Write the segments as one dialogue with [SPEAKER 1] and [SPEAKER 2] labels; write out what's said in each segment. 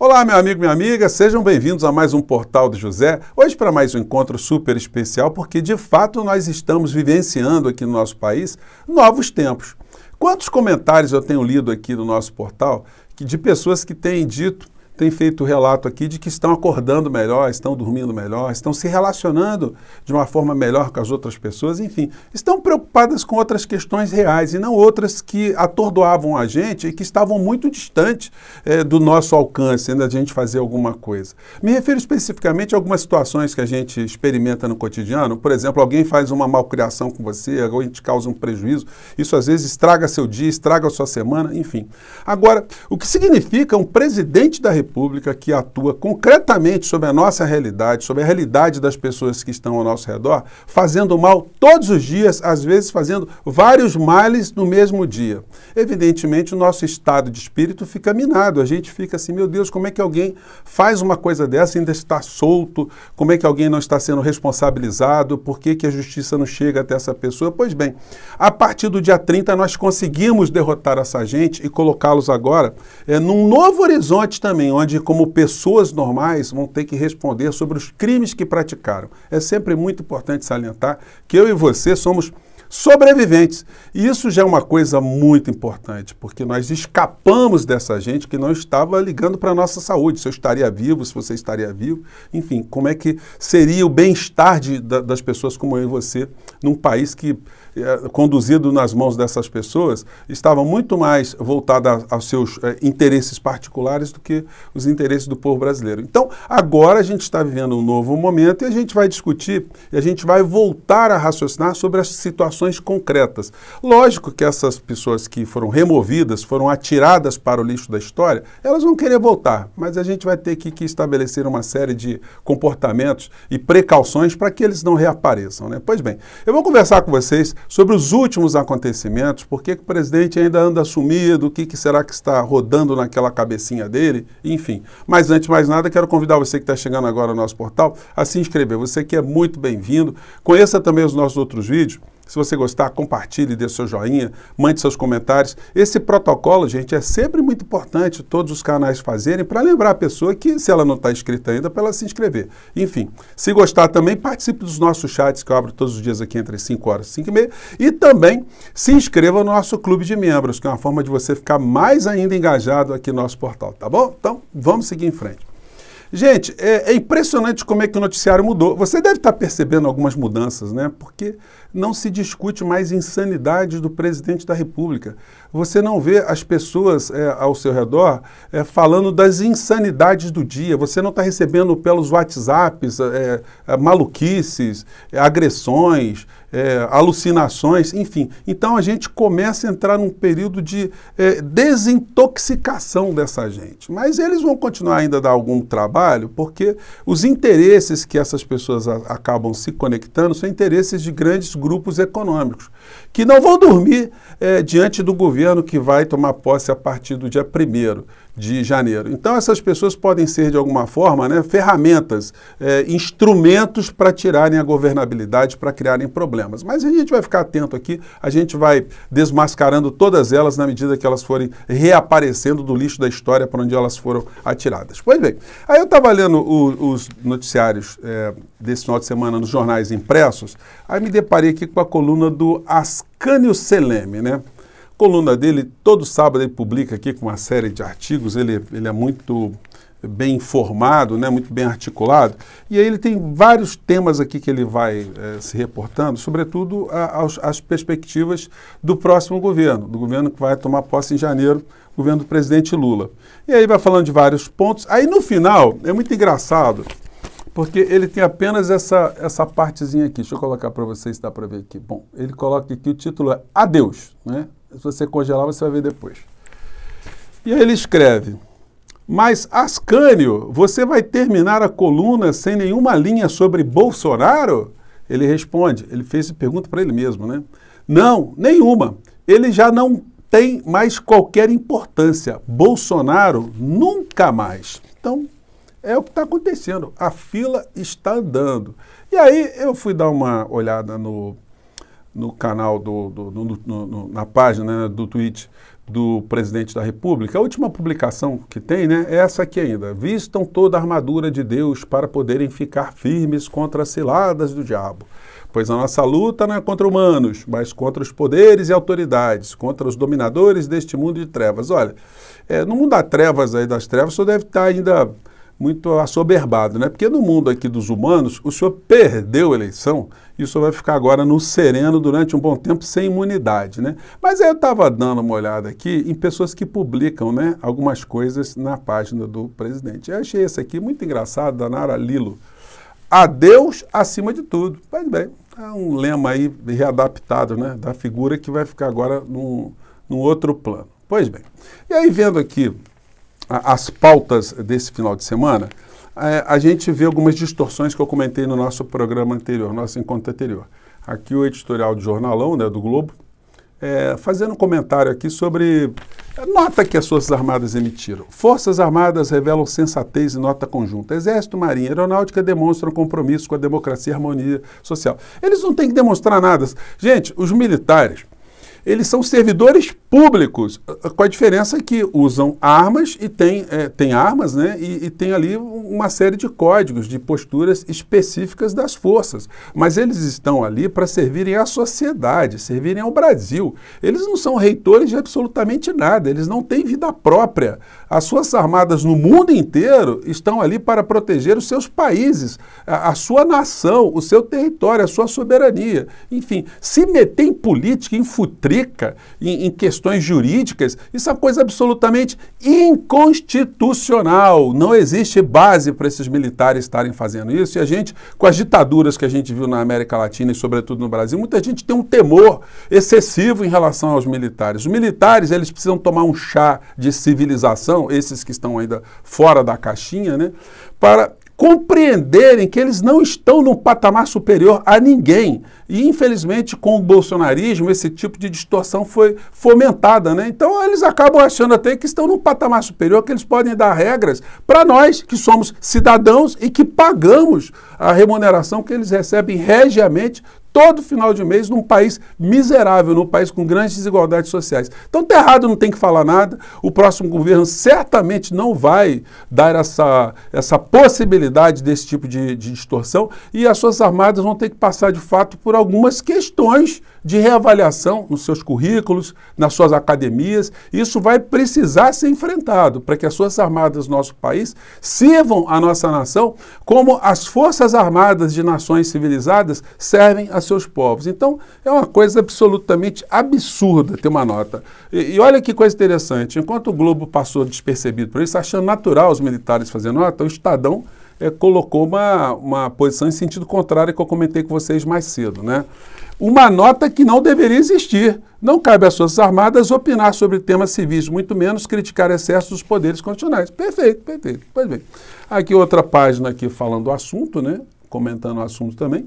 [SPEAKER 1] Olá, meu amigo, minha amiga, sejam bem-vindos a mais um Portal do José. Hoje, para mais um encontro super especial, porque de fato nós estamos vivenciando aqui no nosso país novos tempos. Quantos comentários eu tenho lido aqui no nosso portal de pessoas que têm dito tem feito relato aqui de que estão acordando melhor, estão dormindo melhor, estão se relacionando de uma forma melhor com as outras pessoas, enfim, estão preocupadas com outras questões reais e não outras que atordoavam a gente e que estavam muito distantes eh, do nosso alcance, ainda né, a gente fazer alguma coisa. Me refiro especificamente a algumas situações que a gente experimenta no cotidiano, por exemplo, alguém faz uma malcriação com você, alguém te causa um prejuízo, isso às vezes estraga seu dia, estraga a sua semana, enfim. Agora, o que significa um presidente da República República que atua concretamente sobre a nossa realidade, sobre a realidade das pessoas que estão ao nosso redor, fazendo mal todos os dias, às vezes fazendo vários males no mesmo dia. Evidentemente, o nosso estado de espírito fica minado. A gente fica assim, meu Deus, como é que alguém faz uma coisa dessa e ainda está solto? Como é que alguém não está sendo responsabilizado? Por que, que a justiça não chega até essa pessoa? Pois bem, a partir do dia 30 nós conseguimos derrotar essa gente e colocá-los agora é, num novo horizonte também, onde, como pessoas normais, vão ter que responder sobre os crimes que praticaram. É sempre muito importante salientar que eu e você somos sobreviventes. E isso já é uma coisa muito importante, porque nós escapamos dessa gente que não estava ligando para a nossa saúde, se eu estaria vivo, se você estaria vivo, enfim, como é que seria o bem-estar das pessoas como eu e você num país que eh, conduzido nas mãos dessas pessoas estava muito mais voltada aos seus eh, interesses particulares do que os interesses do povo brasileiro. Então, agora a gente está vivendo um novo momento e a gente vai discutir e a gente vai voltar a raciocinar sobre as situações concretas. Lógico que essas pessoas que foram removidas, foram atiradas para o lixo da história, elas vão querer voltar, mas a gente vai ter que, que estabelecer uma série de comportamentos e precauções para que eles não reapareçam. Né? Pois bem, eu vou conversar com vocês Sobre os últimos acontecimentos, por que, o presidente ainda anda sumido, o que, que será que está rodando naquela cabecinha dele, enfim. Mas antes de mais nada, quero convidar você que está chegando agora ao nosso portal a se inscrever. Você que é muito bem-vindo. Conheça também os nossos outros vídeos se você gostar, compartilhe, dê seu joinha, mande seus comentários. Esse protocolo, gente, é sempre muito importante todos os canais fazerem para lembrar a pessoa que, se ela não está inscrita ainda, para ela se inscrever. Enfim, se gostar também, participe dos nossos chats que eu abro todos os dias aqui entre 5 horas e 5 e meia. E também se inscreva no nosso clube de membros, que é uma forma de você ficar mais ainda engajado aqui no nosso portal, tá bom? Então, vamos seguir em frente. Gente, é, é, impressionante como é que o noticiário mudou. Você deve estar percebendo algumas mudanças, né? Porque não se discute mais insanidades do presidente da República você não vê as pessoas é, ao seu redor é, falando das insanidades do dia. Você não está recebendo pelos WhatsApps é, é maluquices, é, agressões, é, alucinações, enfim. Então a gente começa a entrar num período de desintoxicação dessa gente. Mas eles vão continuar ainda a dar algum trabalho, porque os interesses que essas pessoas a, acabam se conectando são interesses de grandes grupos econômicos, que não vão dormir diante do governo governo que vai tomar posse a partir do dia 1 de janeiro. Então, essas pessoas podem ser, de alguma forma, né, ferramentas, é, instrumentos para tirarem a governabilidade, para criarem problemas. Mas a gente vai ficar atento aqui, a gente vai desmascarando todas elas na medida que elas forem reaparecendo do lixo da história para onde elas foram atiradas. Pois bem, aí eu estava lendo o, os noticiários é, desse final de semana nos jornais impressos, aí me deparei aqui com a coluna do Ascânio Seleme, né? coluna dele, todo sábado ele publica aqui com uma série de artigos, ele, ele é muito bem informado, né, muito bem articulado. E aí ele tem vários temas aqui que ele vai é, se reportando, sobretudo às perspectivas do próximo governo, do governo que vai tomar posse em janeiro, governo do presidente Lula. E aí vai falando de vários pontos. Aí no final, é muito engraçado, porque ele tem apenas essa, essa partezinha aqui. Deixa eu colocar para vocês, dá para ver aqui. Bom, ele coloca aqui o título é Adeus, né? Se você congelar, você vai ver depois. E aí ele escreve: Mas, Ascânio, você vai terminar a coluna sem nenhuma linha sobre Bolsonaro? Ele responde: Ele fez pergunta para ele mesmo, né? Não, nenhuma. Ele já não tem mais qualquer importância. Bolsonaro nunca mais. Então, é o que está acontecendo. A fila está andando. E aí eu fui dar uma olhada no no canal do, do, do no, no, na página né, do tweet do presidente da República. A última publicação que tem, né, é essa aqui ainda. Vistam toda a armadura de Deus para poderem ficar firmes contra as ciladas do diabo. Pois a nossa luta não é contra humanos, mas contra os poderes e autoridades, contra os dominadores deste mundo de trevas. Olha, é, no mundo das trevas aí das trevas, só deve estar ainda muito assoberbado, né? Porque no mundo aqui dos humanos, o senhor perdeu a eleição e o senhor vai ficar agora no sereno durante um bom tempo sem imunidade, né? Mas aí eu estava dando uma olhada aqui em pessoas que publicam, né, algumas coisas na página do presidente. Eu achei esse aqui muito engraçado, da Nara Lilo. Adeus acima de tudo. Pois bem, é um lema aí readaptado, né, da figura que vai ficar agora num, num outro plano. Pois bem, e aí vendo aqui as pautas desse final de semana, é, a gente vê algumas distorções que eu comentei no nosso programa anterior, nosso encontro anterior. Aqui o editorial do Jornalão, né, do Globo, é, fazendo um comentário aqui sobre é, nota que as Forças Armadas emitiram. Forças Armadas revelam sensatez e nota conjunta. Exército, Marinha Aeronáutica demonstram compromisso com a democracia e harmonia social. Eles não têm que demonstrar nada. Gente, os militares eles são servidores públicos, com a diferença que usam armas e tem, é, tem armas, né? E, e, tem ali uma série de códigos, de posturas específicas das forças. Mas eles estão ali para servirem à sociedade, servirem ao Brasil. Eles não são reitores de absolutamente nada, eles não têm vida própria. As suas armadas no mundo inteiro estão ali para proteger os seus países, a, a sua nação, o seu território, a sua soberania. Enfim, se meter em política, em futrica, em, em questões jurídicas, isso é uma coisa absolutamente inconstitucional. Não existe base para esses militares estarem fazendo isso. E a gente, com as ditaduras que a gente viu na América Latina e, sobretudo, no Brasil, muita gente tem um temor excessivo em relação aos militares. Os militares, eles precisam tomar um chá de civilização educação, esses que estão ainda fora da caixinha, né, para compreenderem que eles não estão num patamar superior a ninguém. E, infelizmente, com o bolsonarismo, esse tipo de distorção foi fomentada. Né? Então, eles acabam achando até que estão num patamar superior, que eles podem dar regras para nós, que somos cidadãos e que pagamos a remuneração que eles recebem regiamente todo final de mês num país miserável, num país com grandes desigualdades sociais. Então tá errado, não tem que falar nada. O próximo governo certamente não vai dar essa, essa possibilidade desse tipo de, de distorção e as Forças Armadas vão ter que passar de fato por algumas questões de reavaliação nos seus currículos, nas suas academias. Isso vai precisar ser enfrentado para que as Forças Armadas do nosso país sirvam à nossa nação como as Forças Armadas de nações civilizadas servem a seus povos. Então, é uma coisa absolutamente absurda ter uma nota. E, e olha que coisa interessante: enquanto o Globo passou despercebido por isso, achando natural os militares fazerem nota, o Estadão. É, colocou uma, uma posição em sentido contrário que eu comentei com vocês mais cedo, né? uma nota que não deveria existir. Não cabe às Forças Armadas opinar sobre temas civis, muito menos criticar excessos dos poderes constitucionais. Perfeito, perfeito. Pois bem. Aqui outra página aqui falando do assunto, né? Comentando o assunto também.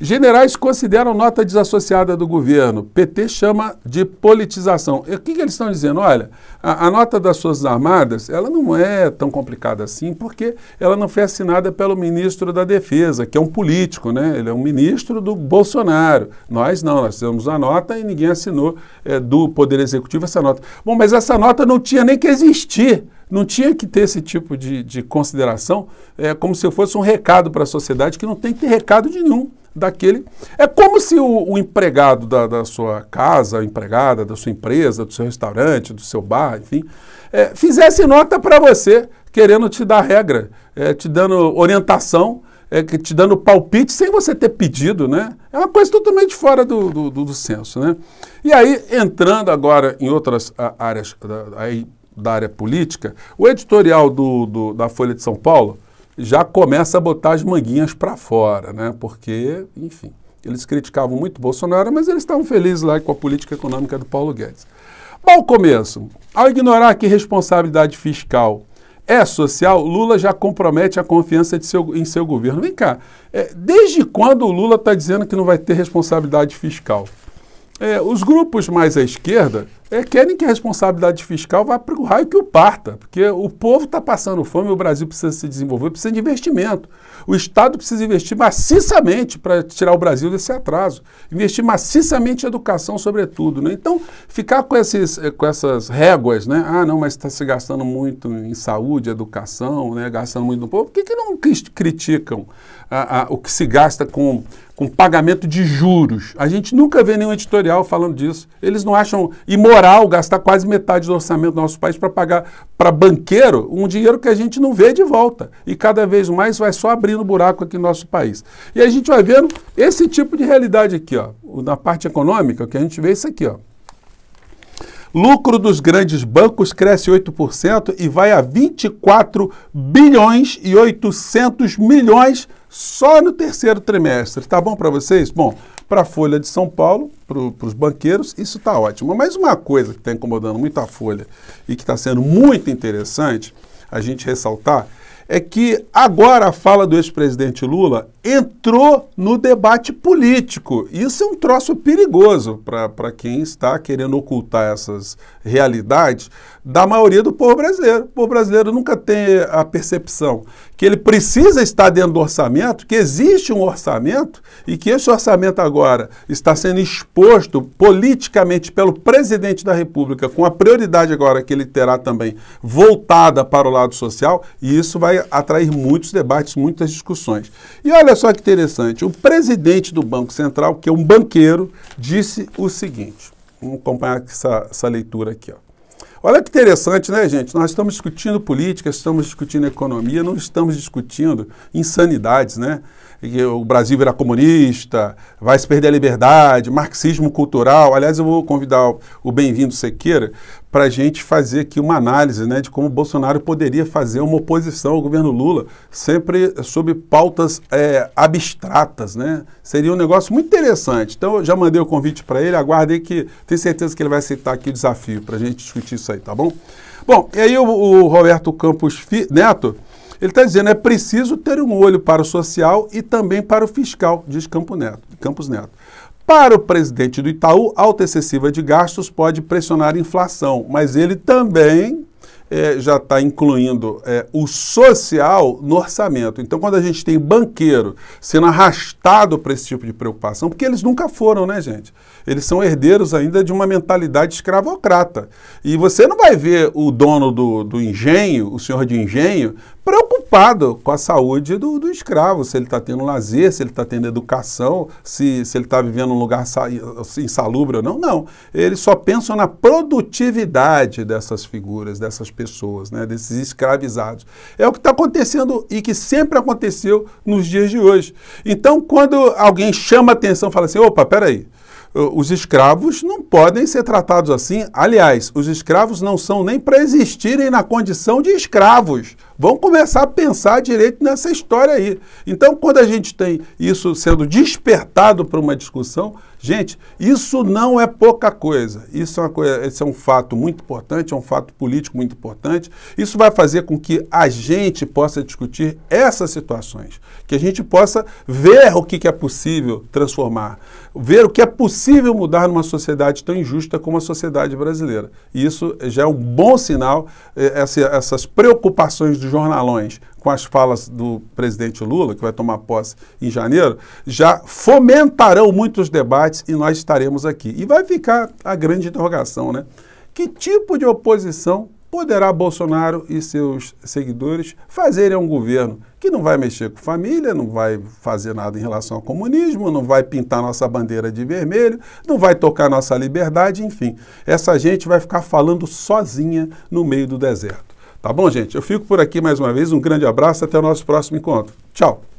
[SPEAKER 1] Generais consideram nota desassociada do governo. PT chama de politização. E o que, que, eles estão dizendo? Olha, a, a, nota das Forças Armadas, ela não é tão complicada assim, porque ela não foi assinada pelo ministro da Defesa, que é um político, né? Ele é um ministro do Bolsonaro. Nós não, nós fizemos a nota e ninguém assinou é, do Poder Executivo essa nota. Bom, mas essa nota não tinha nem que existir não tinha que ter esse tipo de, de consideração é, como se fosse um recado para a sociedade, que não tem que ter recado de nenhum daquele. É como se o, o empregado da, da, sua casa, empregada da sua empresa, do seu restaurante, do seu bar, enfim, é, fizesse nota para você, querendo te dar regra, é, te dando orientação, é, te dando palpite sem você ter pedido, né? É uma coisa totalmente fora do, do, do, do senso, né? E aí, entrando agora em outras áreas aí, da área política, o editorial do, do da Folha de São Paulo já começa a botar as manguinhas para fora, né? Porque, enfim, eles criticavam muito Bolsonaro, mas eles estavam felizes lá com a política econômica do Paulo Guedes. Bom começo. Ao ignorar que responsabilidade fiscal é social, Lula já compromete a confiança seu, em seu governo. Vem cá, é, desde quando o Lula está dizendo que não vai ter responsabilidade fiscal? É, os grupos mais à esquerda é, querem que a responsabilidade fiscal vá para o raio que o parta, porque o povo está passando fome, o Brasil precisa se desenvolver, precisa de investimento. O Estado precisa investir maciçamente para tirar o Brasil desse atraso, investir maciçamente em educação, sobretudo. Né? Então, ficar com, esses, eh, com essas réguas, né? ah, não, mas está se gastando muito em saúde, educação, né? gastando muito no povo, por que, que não criticam o que se gasta com com pagamento de juros. A gente nunca vê nenhum editorial falando disso. Eles não acham imoral gastar quase metade do orçamento do nosso país para pagar para banqueiro um dinheiro que a gente não vê de volta. E cada vez mais vai só abrindo buraco aqui no nosso país. E a gente vai vendo esse tipo de realidade aqui, ó, na parte econômica, o que a gente vê é isso aqui, ó. Lucro dos grandes bancos cresce 8% e vai a 24 bilhões e 800 milhões só no terceiro trimestre. Tá bom para vocês? Bom, para a Folha de São Paulo, para os banqueiros, isso está ótimo. Mas uma coisa que está incomodando muito a Folha e que está sendo muito interessante a gente ressaltar é que agora a fala do ex-presidente Lula entrou no debate político. Isso é um troço perigoso para quem está querendo ocultar essas realidades da maioria do povo brasileiro. O povo brasileiro nunca tem a percepção que ele precisa estar dentro do orçamento, que existe um orçamento e que esse orçamento agora está sendo exposto politicamente pelo presidente da República, com a prioridade agora que ele terá também voltada para o lado social, e isso vai atrair muitos debates, muitas discussões. E olha só que interessante: o presidente do Banco Central, que é um banqueiro, disse o seguinte. Vamos acompanhar essa, essa leitura aqui. Ó. Olha que interessante, né, gente? Nós estamos discutindo política, estamos discutindo economia, não estamos discutindo insanidades, né? Que o Brasil virá comunista, vai se perder a liberdade, marxismo cultural. Aliás, eu vou convidar o bem-vindo Sequeira para a gente fazer aqui uma análise né, de como o Bolsonaro poderia fazer uma oposição ao governo Lula, sempre sob pautas é, abstratas. Né? Seria um negócio muito interessante. Então, eu já mandei o convite para ele, aguardei que tenho certeza que ele vai aceitar aqui o desafio para a gente discutir isso aí, tá bom? Bom, e aí o, o Roberto Campos Neto, ele está dizendo, é preciso ter um olho para o social e também para o fiscal, diz Campo Neto, Campos Neto. Para o presidente do Itaú, alta excessiva de gastos pode pressionar a inflação, mas ele também é, já está incluindo é, o social no orçamento. Então, quando a gente tem banqueiro sendo arrastado para esse tipo de preocupação, porque eles nunca foram, né, gente? Eles são herdeiros ainda de uma mentalidade escravocrata. E você não vai ver o dono do, do engenho, o senhor de engenho, preocupado com a saúde do, do escravo, se ele está tendo lazer, se ele está tendo educação, se, se ele está vivendo um lugar insalubre ou não. Não. Eles só pensam na produtividade dessas figuras, dessas pessoas pessoas, né, desses escravizados. É o que está acontecendo e que sempre aconteceu nos dias de hoje. Então, quando alguém chama atenção, fala assim: opa, peraí. Os escravos não podem ser tratados assim. Aliás, os escravos não são nem para existirem na condição de escravos. Vão começar a pensar direito nessa história aí. Então, quando a gente tem isso sendo despertado para uma discussão, Gente, isso não é pouca coisa. Isso é, coisa, é um fato muito importante, é um fato político muito importante. Isso vai fazer com que a gente possa discutir essas situações, que a gente possa ver o que, que é possível transformar, ver o que é possível mudar numa sociedade tão injusta como a sociedade brasileira. E isso já é um bom sinal, eh, essas preocupações dos jornalões com as falas do presidente Lula, que vai tomar posse em janeiro, já fomentarão muitos debates e nós estaremos aqui. E vai ficar a grande interrogação, né? Que tipo de oposição poderá Bolsonaro e seus seguidores fazerem um governo que não vai mexer com família, não vai fazer nada em relação ao comunismo, não vai pintar nossa bandeira de vermelho, não vai tocar nossa liberdade, enfim. Essa gente vai ficar falando sozinha no meio do deserto. Tá bom, gente? Eu fico por aqui mais uma vez. Um grande abraço. Até o nosso próximo encontro. Tchau.